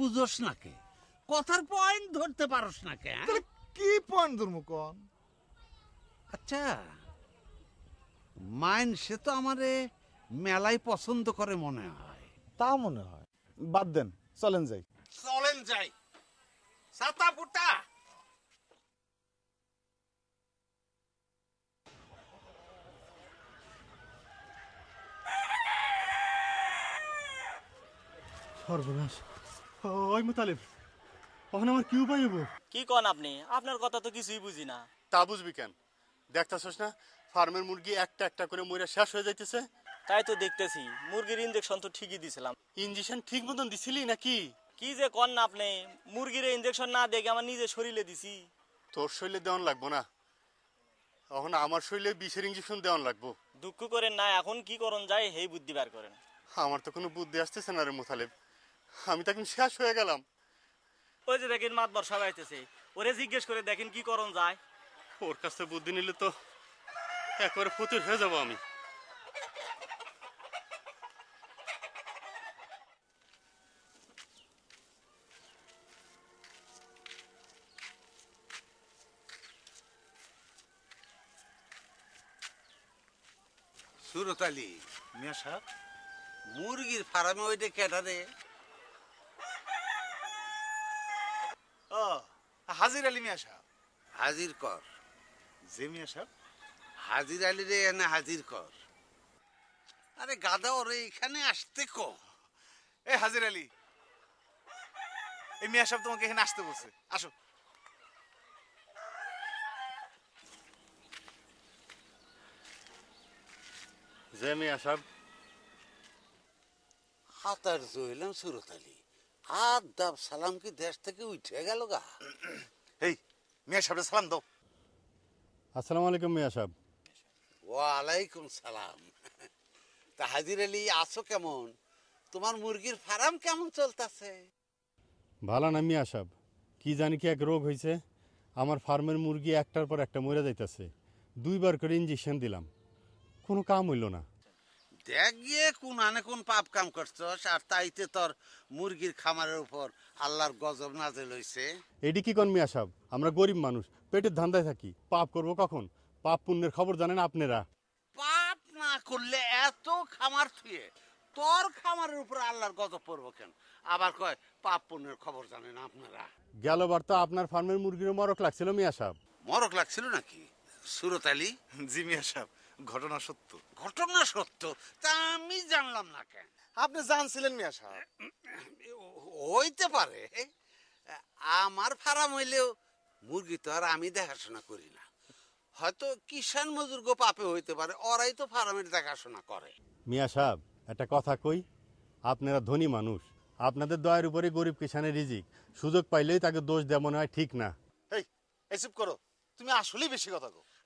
বুঝোস নাকে কথার পয়েন্ট ধরতে পারোস নাকে কে হ্যাঁ? কি পয়েন্ট ধরবো আচ্ছা মাইন সে তো আমারে মেলাই পছন্দ করে মনে হয় তা মনে হয় বাদ দেন চলেন যাই চলেন যাই সাতা ফুটা সর্বনাশ ওই আমার কি উপায় হবো কি কন আপনি আপনার কথা তো কিছুই বুঝি না তা বুঝবি কেন না ফার্মের মুরগি একটা একটা করে মরে শেষ হয়ে যাইতেছে তাই তো দেখতেছি মুরগির ইঞ্জেকশন তো ঠিকই দিছিলাম ইঞ্জেকশন ঠিক মতন দিছিলি নাকি কি যে কন না আপনি মুরগির ইঞ্জেকশন না দেখে আমার নিজে শরীরে দিছি তোর শরীরে দেওয়ান লাগবো না এখন আমার শরীরে বিষের ইঞ্জেকশন দেওয়ান লাগবো দুঃখ করেন না এখন কি করণ যায় হেই বুদ্ধি বার করেন আমার তো কোনো বুদ্ধি আসতেছে না রে মোথালেব আমি তো শেষ হয়ে গেলাম ওই যে দেখেন মাতবর সবাই আইতেছে ওরে জিজ্ঞেস করে দেখেন কি করণ যায় ওর কাছে বুদ্ধি নিলে তো একবারে ফতুর হয়ে যাবো আমি সুরতালি মেশা মুরগির ফার্মে ওইটা কেটারে হাজির আলী মিয়া সাহেব হাজির কর যে মিয়া সাহেব হাজির আলী রে এনে হাজির কর আরে গাদা ওরে এখানে আসতে ক এ হাজির আলী এই মিয়া সাহেব তোমাকে এখানে আসতে বলছে আসো যে মিয়া সাহেব হাতার জহিলাম সুরত আলী আর আদাব সালাম কি দেশ থেকে উঠে গেল গা এই মিয়া সাহেব সালাম দাও আসসালামু আলাইকুম মিয়া সাহেব ওয়ালাইকুম সালাম তা হাজির আলী আছো কেমন তোমার মুরগির ফার্ম কেমন চলতেছে ভালো না মিয়া সাহেব কি জানি কি এক রোগ হয়েছে আমার ফার্মের মুরগি একটার পর একটা মরে যাইতেছে দুইবার করে ইঞ্জেকশন দিলাম কোনো কাম হইল না দেখিয়ে কোন আনে কোন পাপ কাম করছস আর তাইতে তোর মুরগির খামারের উপর আল্লাহর গজব নাজে লইছে এডি কি কোন মিয়া আমরা গরিব মানুষ পেটের ধান্দায় থাকি পাপ করব কখন পাপ পুণ্যের খবর জানেন আপনারা পাপ না করলে এত খামার থুয়ে তোর খামারের উপর আল্লাহর গজব পড়বো কেন আবার কয় পাপ পুণ্যের খবর জানেন আপনারা গেলবার তো আপনার ফার্মের মুরগির মরক লাগছিল মিয়া সাহেব মরক লাগছিল নাকি সুরত আলী জি মিয়া সাহেব ঘটনা সত্য ঘটনা সত্য তা আমি জানলাম না কেন আপনি জানছিলেন মিয়া সাহেব হইতে পারে আমার ফার্ম হইলেও মুরগি তো আর আমি দেখাশোনা করি না হয়তো কিষান মজুর গো পাপে হইতে পারে ওরাই তো ফার্মের দেখাশোনা করে মিয়া সাহেব একটা কথা কই আপনারা ধনী মানুষ আপনাদের দয়ার উপরে গরিব কিষানের রিজিক সুযোগ পাইলেই তাকে দোষ দেব মনে হয় ঠিক না এই এসব করো তুমি আসলেই বেশি কথা কো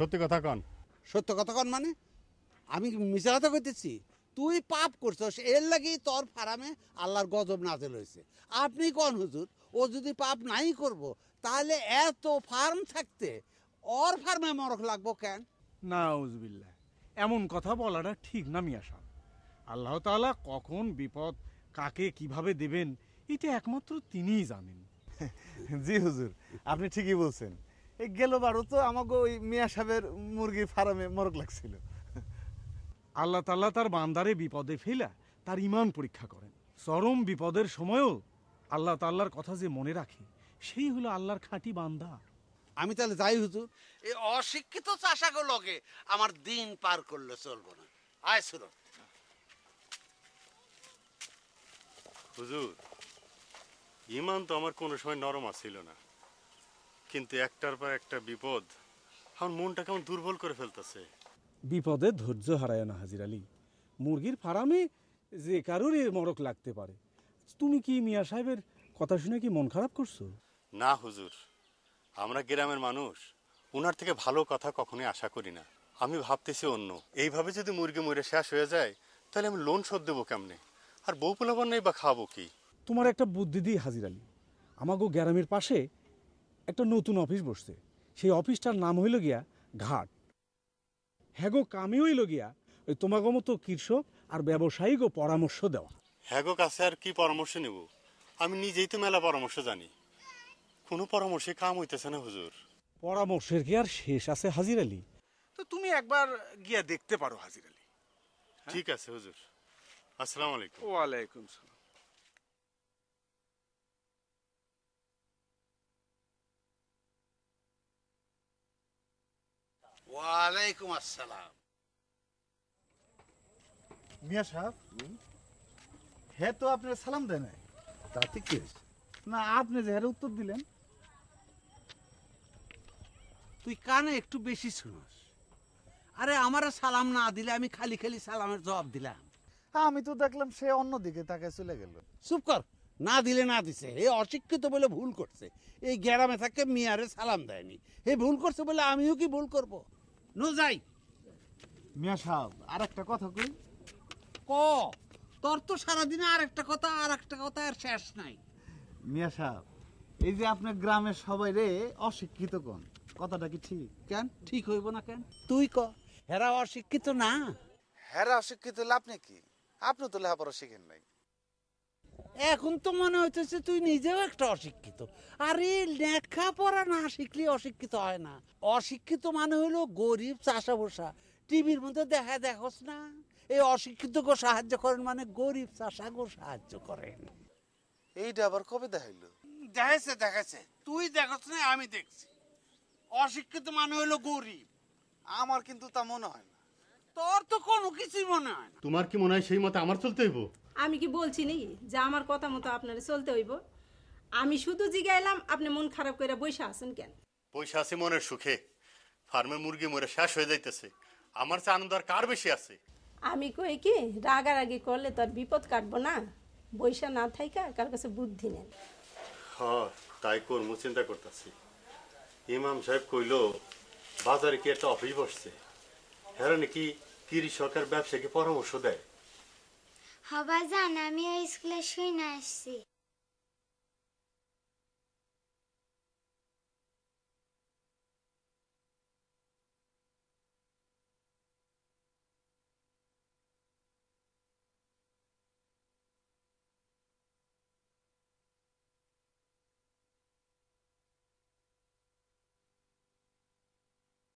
সত্যি কথা কন সত্য কথা কন মানে আমি মিছা কথা কইতেছি তুই পাপ করছস এর লাগি তোর ফারামে আল্লাহর গজব নাজেল হয়েছে আপনি কন হুজুর ও যদি পাপ নাই করব তাহলে এত ফার্ম থাকতে ওর ফার্মে মরক লাগবো কেন না উজবিল্লাহ এমন কথা বলাটা ঠিক না সাহ আল্লাহ তাআলা কখন বিপদ কাকে কিভাবে দেবেন এটা একমাত্র তিনিই জানেন জি হুজুর আপনি ঠিকই বলছেন এই বারো তো আমাকে ওই মিয়া সাহেবের মুরগির ফার্মে মরক লাগছিল আল্লাহ তাল্লাহ তার বান্দারে বিপদে ফেলা তার ইমান পরীক্ষা করেন চরম বিপদের সময়ও আল্লাহ তাল্লাহর কথা যে মনে রাখে সেই হলো আল্লাহর খাঁটি বান্দা আমি তাহলে যাই হুজুর এই অশিক্ষিত চাষাগুলোকে আমার দিন পার করলে চলবো না আয় সুরত হুজুর ইমান তো আমার কোনো সময় নরম আসছিল না কিন্তু একটার পর একটা বিপদ আমার মনটা কেমন দুর্বল করে ফেলতেছে বিপদে ধৈর্য হারায় না হাজির আলী মুরগির ফার্মে যে কারোর মরক লাগতে পারে তুমি কি মিয়া সাহেবের কথা শুনে কি মন খারাপ করছো না হুজুর আমরা গ্রামের মানুষ ওনার থেকে ভালো কথা কখনোই আশা করি না আমি ভাবতেছি অন্য এইভাবে যদি মুরগি মরে শেষ হয়ে যায় তাহলে আমি লোন শোধ দেবো কেমনে আর বউ পোলাবার নেই বা খাবো কি তোমার একটা বুদ্ধি দিই হাজির আলী আমাকে গ্রামের পাশে একটা নতুন অফিস বসছে সেই অফিসটার নাম হইল গিয়া ঘাট হ্যাগো কামি হইল গিয়া ওই তোমাকে মতো কৃষক আর ব্যবসায়িক ও পরামর্শ দেওয়া হ্যাগো কাছে আর কি পরামর্শ নিব আমি নিজেই তো মেলা পরামর্শ জানি কোনো পরামর্শে কাম হইতেছে না হুজুর পরামর্শের কি আর শেষ আছে হাজির আলী তো তুমি একবার গিয়া দেখতে পারো হাজির আলী হ্যাঁ? ঠিক আছে হুজুর আসসালামু আলাইকুম ওয়ালাইকুম সালাম ওয়ালাইকুম আসসালাম মিয়া সাহেব হে তো সালাম তাতে কি না আপনি যে উত্তর দিলেন তুই কানে একটু বেশি শুনস আরে আমার সালাম না দিলে আমি খালি খালি সালামের জবাব দিলাম আমি তো দেখলাম সে অন্যদিকে তাকে চলে গেল চুপ কর না দিলে না দিছে এ অশিক্ষিত বলে ভুল করছে এই গ্যারামে থাকে মিয়ারে সালাম দেয়নি হে ভুল করছে বলে আমিও কি ভুল করবো নু যাই একটা কথা কই ক তোর তো সারাদিনে আর কথা কথা আর শেষ নাই মিয়া এই যে আপনার গ্রামের সবাই রে অশিক্ষিত কোন কথাটা কি ঠিক কেন ঠিক হইব না কেন তুই ক হেরা অশিক্ষিত না হেরা অশিক্ষিত লাভ কি আপনি তো লেখাপড়া শিখেন নাই এখন তো মনে হইতেছে তুই নিজেও একটা অশিক্ষিত আরে লেখাপড়া না শিখলে অশিক্ষিত হয় না অশিক্ষিত মানে হলো গরিব চাষা বসা টিভির মধ্যে দেখা দেখোস না এই অশিক্ষিতকে সাহায্য করেন মানে গরিব চাষাকেও সাহায্য করেন এইটা আবার কবে দেখাইলো দেখাইছে দেখাইছে তুই দেখোস না আমি দেখছি অশিক্ষিত মানে হলো গরিব আমার কিন্তু তা মনে হয় না তোর তো কোনো কিছুই মনে হয় তোমার কি মনে হয় সেই মতে আমার চলতে হইব আমি কি বলছি নি যে আমার কথা মতো আপনারা চলতে হইব আমি শুধু জিগাইলাম আপনি মন খারাপ করে বইসা আছেন কেন বইসা আছে মনের সুখে ফার্মে মুরগি মরে শেষ হয়ে যাইতেছে আমার চেয়ে আনন্দ আর কার বেশি আছে আমি কই কি রাগারাগি করলে তো আর বিপদ কাটবো না বৈশা না থাইকা কার কাছে বুদ্ধি নেন হ হ্যাঁ, তাই কর্ম চিন্তা করতেছি ইমাম সাহেব কইলো বাজারে কি একটা অফিস বসছে হেরানি কি কিরি সরকার ব্যবসাকে পরামর্শ দেয় خواه زانمی از هستی.